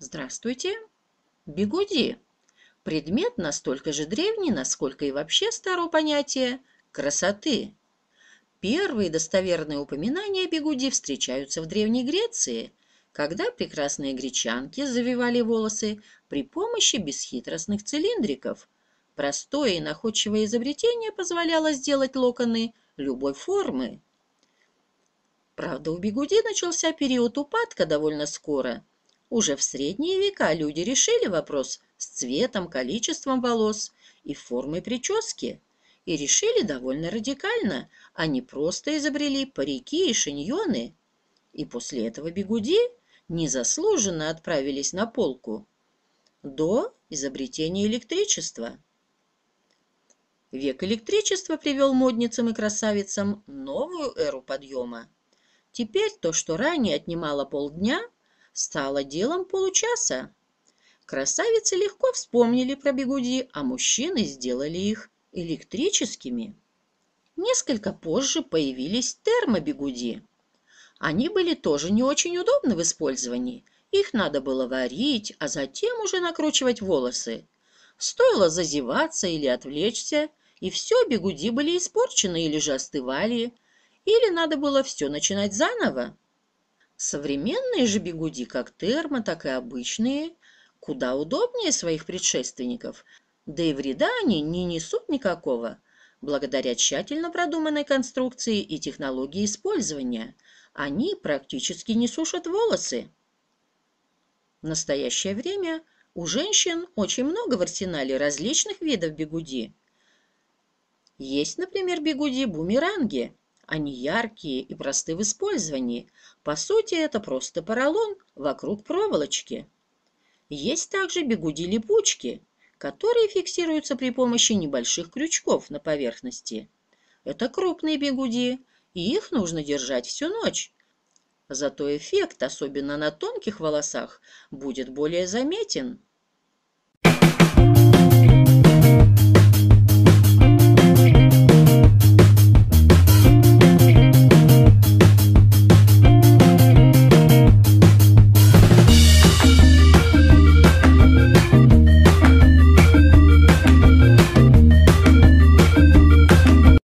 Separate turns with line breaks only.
Здравствуйте! Бигуди. Предмет настолько же древний, насколько и вообще старо понятие красоты. Первые достоверные упоминания бигуди встречаются в Древней Греции, когда прекрасные гречанки завивали волосы при помощи бесхитростных цилиндриков. Простое и находчивое изобретение позволяло сделать локоны любой формы. Правда, у бигуди начался период упадка довольно скоро, уже в средние века люди решили вопрос с цветом, количеством волос и формой прически. И решили довольно радикально. Они просто изобрели парики и шиньоны. И после этого бигуди незаслуженно отправились на полку. До изобретения электричества. Век электричества привел модницам и красавицам новую эру подъема. Теперь то, что ранее отнимало полдня – стало делом получаса. Красавицы легко вспомнили про бегуди, а мужчины сделали их электрическими. Несколько позже появились термобегуди. Они были тоже не очень удобны в использовании. Их надо было варить, а затем уже накручивать волосы. Стоило зазеваться или отвлечься, и все, бегуди были испорчены или же остывали, или надо было все начинать заново. Современные же бигуди, как термо, так и обычные, куда удобнее своих предшественников, да и вреда они не несут никакого, благодаря тщательно продуманной конструкции и технологии использования. Они практически не сушат волосы. В настоящее время у женщин очень много в арсенале различных видов бигуди. Есть, например, бигуди-бумеранги – они яркие и просты в использовании. По сути, это просто поролон вокруг проволочки. Есть также бегуди-липучки, которые фиксируются при помощи небольших крючков на поверхности. Это крупные бегуди, и их нужно держать всю ночь. Зато эффект, особенно на тонких волосах, будет более заметен.